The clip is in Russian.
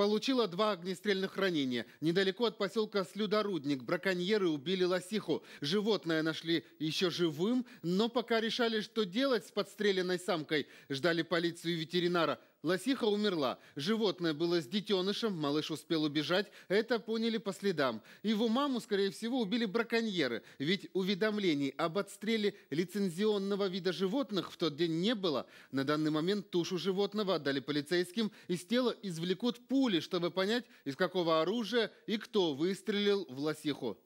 Получила два огнестрельных ранения. Недалеко от поселка Слюдорудник браконьеры убили лосиху. Животное нашли еще живым, но пока решали, что делать с подстреленной самкой, ждали полицию и ветеринара – Лосиха умерла. Животное было с детенышем, малыш успел убежать. Это поняли по следам. Его маму, скорее всего, убили браконьеры, ведь уведомлений об отстреле лицензионного вида животных в тот день не было. На данный момент тушу животного отдали полицейским, из тела извлекут пули, чтобы понять, из какого оружия и кто выстрелил в лосиху.